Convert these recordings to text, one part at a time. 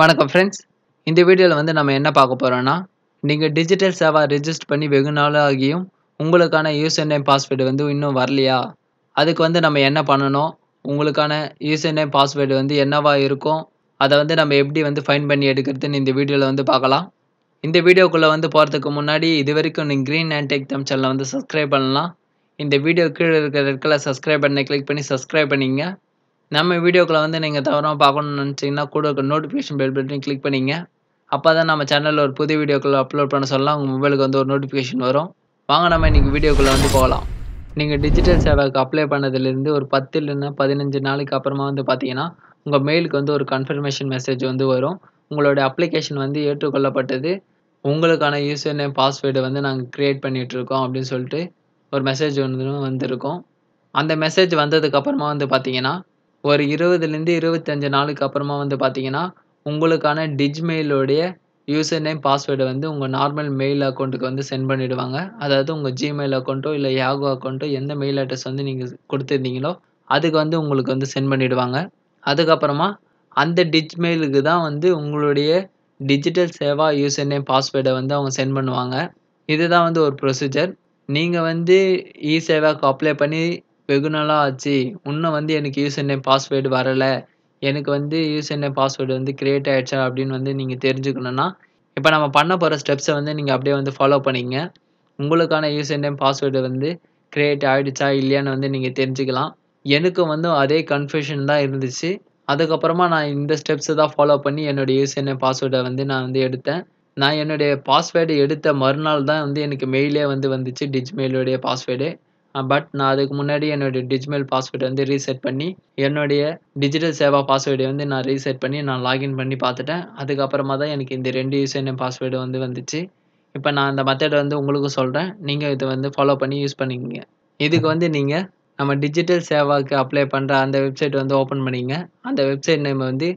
வணக்கம் ஃப்ரெண்ட்ஸ் இந்த வீடியோவில் வந்து நம்ம என்ன பார்க்க போகிறோன்னா நீங்கள் டிஜிட்டல் சேவா ரிஜிஸ்டர் பண்ணி வெகு நாளாகியும் உங்களுக்கான யூசர் நேம் பாஸ்வேர்டு வந்து இன்னும் வரலையா அதுக்கு வந்து நம்ம என்ன பண்ணணும் உங்களுக்கான யூசர் நேம் பாஸ்வேர்டு வந்து என்னவா இருக்கும் அதை வந்து நம்ம எப்படி வந்து ஃபைன் பண்ணி எடுக்கிறதுன்னு இந்த வீடியோவில் வந்து பார்க்கலாம் இந்த வீடியோக்குள்ளே வந்து போகிறதுக்கு முன்னாடி இது வரைக்கும் நீங்கள் க்ரீன் அண்ட் டெக் தம் சேனலை வந்து சப்ஸ்கிரைப் பண்ணலாம் இந்த வீடியோ கீழே இருக்கிற இருக்கிற சப்ஸ்கிரைப் பண்ணி கிளிக் பண்ணி சப்ஸ்கிரைப் பண்ணிங்க நம்ம வீடியோக்களை வந்து நீங்கள் தவறாமல் பார்க்கணும்னு நினச்சிங்கன்னா கூட இருக்க நோட்டிஃபிகேஷன் பெல் பட்டனையும் கிளிக் பண்ணிங்க அப்போ தான் நம்ம சேனலில் ஒரு புது வீடியோக்களை அப்லோட் பண்ண சொல்லலாம் உங்கள் மொபைலுக்கு வந்து ஒரு நோட்டிஃபிகேஷன் வரும் வாங்க நம்ம இன்றைக்கி வீடியோக்குள்ளே வந்து போகலாம் நீங்கள் டிஜிட்டல் சேவைக்கு அப்ளை பண்ணதுலேருந்து ஒரு பத்து இல்லைன்னா பதினஞ்சு நாளைக்கு அப்புறமா வந்து பார்த்தீங்கன்னா உங்கள் மெயிலுக்கு வந்து ஒரு கன்ஃபர்மேஷன் மெசேஜ் வந்து வரும் உங்களோட அப்ளிகேஷன் வந்து ஏற்றுக்கொள்ளப்பட்டது உங்களுக்கான யூசர் நேம் பாஸ்வேர்டை வந்து நாங்கள் க்ரியேட் பண்ணிகிட்ருக்கோம் அப்படின்னு சொல்லிட்டு ஒரு மெசேஜ் வந்து வந்திருக்கோம் அந்த மெசேஜ் வந்ததுக்கப்புறமா வந்து பார்த்தீங்கன்னா ஒரு இருபதுலேருந்து இருபத்தஞ்சு நாளுக்கு அப்புறமா வந்து பார்த்தீங்கன்னா உங்களுக்கான டிஜ்மெயிலோடைய யூசர் நேம் பாஸ்வேர்டை வந்து உங்கள் நார்மல் மெயில் அக்கௌண்ட்டுக்கு வந்து சென்ட் பண்ணிவிடுவாங்க அதாவது உங்கள் ஜிமெயில் அக்கௌண்ட்டோ இல்லை யாகோ அக்கௌண்ட்டோ எந்த மெயில் அட்ரஸ் வந்து நீங்கள் கொடுத்துருந்தீங்களோ அதுக்கு வந்து உங்களுக்கு வந்து சென்ட் பண்ணிவிடுவாங்க அதுக்கப்புறமா அந்த டிஜ்மெயிலுக்கு தான் வந்து உங்களுடைய டிஜிட்டல் சேவா யூசர் நேம் பாஸ்வேர்டை வந்து அவங்க சென்ட் பண்ணுவாங்க இதுதான் வந்து ஒரு ப்ரொசீஜர் நீங்கள் வந்து இ சேவாக்கு அப்ளை பண்ணி வெகு நாளாக ஆச்சு இன்னும் வந்து எனக்கு யூஸ் என்ன பாஸ்வேர்டு வரலை எனக்கு வந்து யூஸ் என்ன பாஸ்வேர்டு வந்து கிரியேட் ஆகிடுச்சா அப்படின்னு வந்து நீங்கள் தெரிஞ்சுக்கணுன்னா இப்போ நம்ம பண்ண போகிற ஸ்டெப்ஸை வந்து நீங்கள் அப்படியே வந்து ஃபாலோ பண்ணிங்க உங்களுக்கான யூஸ் நேம் பாஸ்வேர்டு வந்து க்ரியேட் ஆகிடுச்சா இல்லையான்னு வந்து நீங்கள் தெரிஞ்சுக்கலாம் எனக்கும் வந்து அதே கன்ஃபியூஷன் தான் இருந்துச்சு அதுக்கப்புறமா நான் இந்த ஸ்டெப்ஸை தான் ஃபாலோ பண்ணி என்னுடைய யூஸ் நேம் பாஸ்வேர்டை வந்து நான் வந்து எடுத்தேன் நான் என்னுடைய பாஸ்வேர்டு எடுத்த மறுநாள் தான் வந்து எனக்கு மெயிலே வந்து வந்துச்சு டிஜ்மெயிலுடைய பாஸ்வேர்டு பட் நான் அதுக்கு முன்னாடி என்னுடைய டிஜிமெயில் பாஸ்வேர்டு வந்து ரீசெட் பண்ணி என்னுடைய டிஜிட்டல் சேவா பாஸ்வேர்டை வந்து நான் ரீசெட் பண்ணி நான் லாகின் பண்ணி பார்த்துட்டேன் அதுக்கப்புறமா தான் எனக்கு இந்த ரெண்டு யூஸ் என்ன பாஸ்வேர்டு வந்து வந்துச்சு இப்போ நான் அந்த மெத்தடை வந்து உங்களுக்கும் சொல்கிறேன் நீங்கள் இதை வந்து ஃபாலோ பண்ணி யூஸ் பண்ணிக்கிங்க இதுக்கு வந்து நீங்கள் நம்ம டிஜிட்டல் சேவாவுக்கு அப்ளை பண்ணுற அந்த வெப்சைட் வந்து ஓப்பன் பண்ணிங்க அந்த வெப்சைட் நேம் வந்து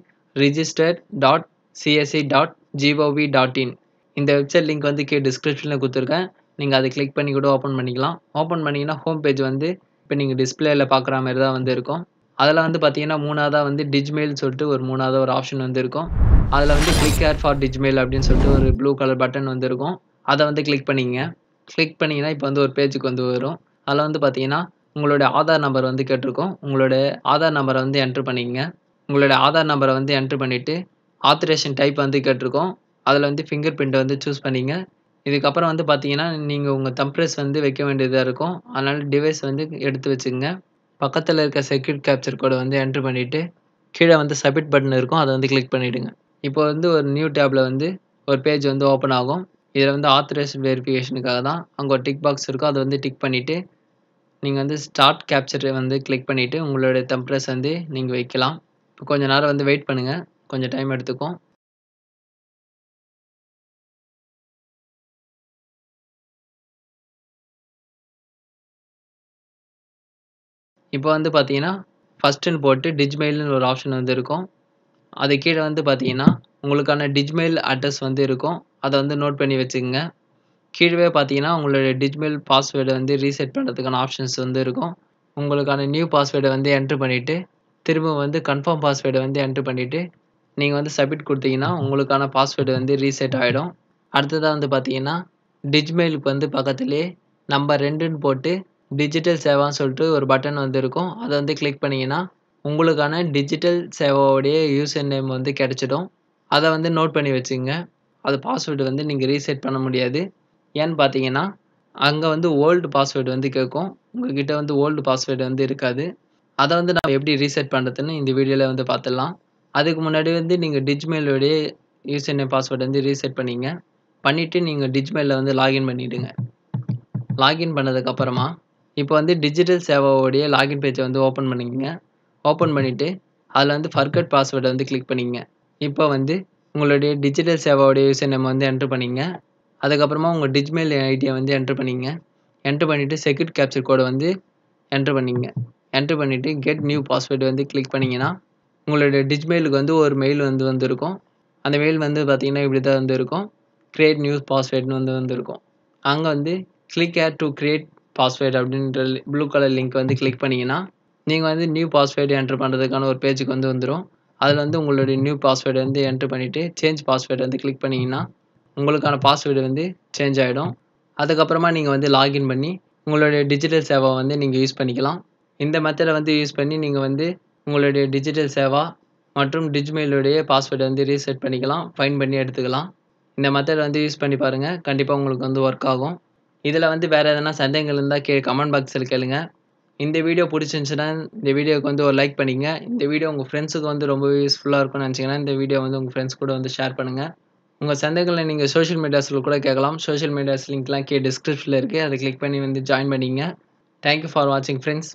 register dot CSC dot GOV dot in இந்த வெப்சைட் லிங்க் வந்து கே டிஸ்கிரிப்ஷனில் கொடுத்துருக்கேன் நீங்கள் அதை கிளிக் பண்ணி கூட ஓப்பன் பண்ணிக்கலாம் ஓப்பன் பண்ணிங்கன்னா ஹோம் பேஜ் வந்து இப்போ நீங்கள் டிஸ்பிளேயில் பார்க்குற மாதிரி தான் வந்து இருக்கும் அதில் வந்து பார்த்தீங்கன்னா மூணாவதாக வந்து டிஜ்மெயில் சொல்லிட்டு ஒரு மூணாவதாக ஒரு ஆப்ஷன் வந்து இருக்கும் அதில் வந்து கிளிக் கேர் ஃபார் டிஜ்மெயில் அப்படின்னு சொல்லிட்டு ஒரு ப்ளூ கலர் பட்டன் வந்து இருக்கும் அதை வந்து கிளிக் பண்ணிங்க கிளிக் பண்ணிங்கன்னா இப்போ வந்து ஒரு பேஜுக்கு வந்து வரும் அதில் வந்து பார்த்தீங்கன்னா உங்களுடைய ஆதார் நம்பர் வந்து கேட்டிருக்கோம் உங்களுடைய ஆதார் நம்பரை வந்து என்ட்ரு பண்ணிக்கங்க உங்களுடைய ஆதார் நம்பரை வந்து என்ட்ரு பண்ணிவிட்டு ஆத்தரேஷன் டைப் வந்து கேட்டிருக்கோம் அதில் வந்து ஃபிங்கர் பிரிண்ட்டை வந்து சூஸ் பண்ணிங்க இதுக்கப்புறம் வந்து பார்த்தீங்கன்னா நீங்கள் உங்கள் தம்ப்ரெஸ் வந்து வைக்க வேண்டியதாக இருக்கும் அதனால் டிவைஸ் வந்து எடுத்து வச்சுக்கோங்க பக்கத்தில் இருக்க செக்யூர் கேப்சர் கோடை வந்து என்ட்ரு பண்ணிவிட்டு கீழே வந்து சப்மிட் பட்டன் இருக்கும் அதை வந்து கிளிக் பண்ணிவிடுங்க இப்போ வந்து ஒரு நியூ டேப்பில் வந்து ஒரு பேஜ் வந்து ஓப்பன் ஆகும் இதில் வந்து ஆத்தரைஸ்ட் வெரிஃபிகேஷனுக்காக தான் அங்கே ஒரு டிக் பாக்ஸ் இருக்கும் அதை வந்து டிக் பண்ணிவிட்டு நீங்கள் வந்து ஸ்டார்ட் கேப்சர் வந்து கிளிக் பண்ணிவிட்டு உங்களுடைய தம்ப்ரெஸ் வந்து நீங்கள் வைக்கலாம் இப்போ கொஞ்சம் நேரம் வந்து வெயிட் பண்ணுங்கள் கொஞ்சம் டைம் எடுத்துக்கும் இப்போ வந்து பார்த்தீங்கன்னா ஃபஸ்ட்டுன்னு போட்டு டிஜ்மெயில்னு ஒரு ஆப்ஷன் வந்து இருக்கும் அது கீழே வந்து பார்த்தீங்கன்னா உங்களுக்கான டிஜ்மெயில் அட்ரஸ் வந்து இருக்கும் அதை வந்து நோட் பண்ணி வச்சுக்கோங்க கீழே பார்த்தீங்கன்னா உங்களோட டிஜ்மெயில் பாஸ்வேர்டை வந்து ரீசெட் பண்ணுறதுக்கான ஆப்ஷன்ஸ் வந்து இருக்கும் உங்களுக்கான நியூ பாஸ்வேர்டை வந்து என்ட்ரு பண்ணிவிட்டு திரும்ப வந்து கன்ஃபார்ம் பாஸ்வேர்டை வந்து என்ட்ரு பண்ணிவிட்டு நீங்கள் வந்து சப்மிட் கொடுத்தீங்கன்னா உங்களுக்கான பாஸ்வேர்டு வந்து ரீசெட் ஆகிடும் அடுத்ததாக வந்து பார்த்தீங்கன்னா டிஜ்மெயிலுக்கு வந்து பக்கத்துலேயே நம்பர் ரெண்டுன்னு போட்டு டிஜிட்டல் சேவான்னு சொல்லிட்டு ஒரு பட்டன் வந்து இருக்கும் அதை வந்து கிளிக் பண்ணிங்கன்னா உங்களுக்கான டிஜிட்டல் சேவாவுடைய யூசர் நேம் வந்து கிடச்சிடும் அதை வந்து நோட் பண்ணி வச்சுங்க அது பாஸ்வேர்டு வந்து நீங்கள் ரீசெட் பண்ண முடியாது ஏன்னு பார்த்தீங்கன்னா அங்கே வந்து ஓல்டு பாஸ்வேர்டு வந்து கேட்கும் உங்ககிட்ட வந்து ஓல்டு பாஸ்வேர்டு வந்து இருக்காது அதை வந்து நம்ம எப்படி ரீசெட் பண்ணுறதுன்னு இந்த வீடியோவில் வந்து பார்த்துடலாம் அதுக்கு முன்னாடி வந்து நீங்கள் டிஜ்மெயிலுடைய யூசர் நேம் பாஸ்வேர்டு வந்து ரீசெட் பண்ணிங்க பண்ணிவிட்டு நீங்கள் டிஜ்மெயிலில் வந்து லாகின் பண்ணிவிடுங்க லாகின் பண்ணதுக்கப்புறமா இப்போ வந்து டிஜிட்டல் சேவாவோடைய லாகின் பேஜை வந்து ஓப்பன் பண்ணிக்கங்க ஓப்பன் பண்ணிவிட்டு அதில் வந்து ஃபர்கட் பாஸ்வேர்டை வந்து கிளிக் பண்ணிங்க இப்போ வந்து உங்களுடைய டிஜிட்டல் சேவாவுடைய யூஸ் நேம் வந்து என்ட்ரு பண்ணிங்க அதுக்கப்புறமா உங்கள் டிஜிமெயில் ஐடியை வந்து என்ட்ரு பண்ணிங்க என்ட்ரு பண்ணிவிட்டு செக்யூர் கேப்சர் கோடை வந்து என்ட்ரு பண்ணிங்க என்ட்ரு பண்ணிவிட்டு கெட் நியூ பாஸ்வேர்டு வந்து கிளிக் பண்ணிங்கன்னா உங்களுடைய டிஜிமெயிலுக்கு வந்து ஒரு மெயில் வந்து வந்திருக்கும் அந்த மெயில் வந்து பார்த்திங்கன்னா இப்படி தான் வந்துருக்கும் க்ரியேட் நியூ பாஸ்வேர்டுன்னு வந்து வந்திருக்கும் அங்கே வந்து click here to create password அப்படின்ற ப்ளூ கலர் லிங்க் வந்து கிளிக் பண்ணிங்கன்னா நீங்கள் வந்து நியூ பாஸ்வேர்டு என்ட்ரு பண்ணுறதுக்கான ஒரு பேஜுக்கு வந்து வந்துடும் அதில் வந்து உங்களுடைய நியூ பாஸ்வேர்டு வந்து என்ட்ரு பண்ணிவிட்டு சேஞ்ச் பாஸ்வேர்டு வந்து கிளிக் பண்ணிங்கன்னா உங்களுக்கான பாஸ்வேர்டு வந்து சேஞ்ச் ஆகிடும் அதுக்கப்புறமா நீங்கள் வந்து லாகின் பண்ணி உங்களுடைய டிஜிட்டல் சேவை வந்து நீங்கள் யூஸ் பண்ணிக்கலாம் இந்த மெத்தடை வந்து யூஸ் பண்ணி நீங்கள் வந்து உங்களுடைய டிஜிட்டல் சேவா மற்றும் டிஜ்மெயிலுடைய பாஸ்வேர்டை வந்து ரீசெட் பண்ணிக்கலாம் ஃபைன் பண்ணி எடுத்துக்கலாம் இந்த மெத்தடை வந்து யூஸ் பண்ணி பாருங்கள் கண்டிப்பாக உங்களுக்கு வந்து ஒர்க் ஆகும் இதில் வந்து வேறு எதனா சந்தேகங்கள் இருந்தால் கே கமெண்ட் பாக்ஸில் கேளுங்கள் இந்த வீடியோ பிடிச்சிருந்துச்சுன்னா இந்த வீடியோவுக்கு வந்து ஒரு லைக் பண்ணிங்க இந்த வீடியோ உங்கள் ஃப்ரெண்ட்ஸுக்கு வந்து ரொம்ப யூஸ்ஃபுல்லாக இருக்கும்னு நினச்சிங்கன்னா இந்த வீடியோ வந்து உங்கள் ஃப்ரெண்ட்ஸ் கூட வந்து ஷேர் பண்ணுங்கள் உங்கள் சந்தேகங்களை நீங்கள் சோஷியல் மீடியாஸில் கூட கேட்கலாம் சோஷியல் மீடியாஸ் லிங்க்லாம் கே டிஸ்கிரிப்ஷனில் இருக்குது அதை கிளிக் பண்ணி வந்து ஜாயின் பண்ணிங்க தேங்க்யூ ஃபார் வாட்சிங் ஃப்ரெண்ட்ஸ்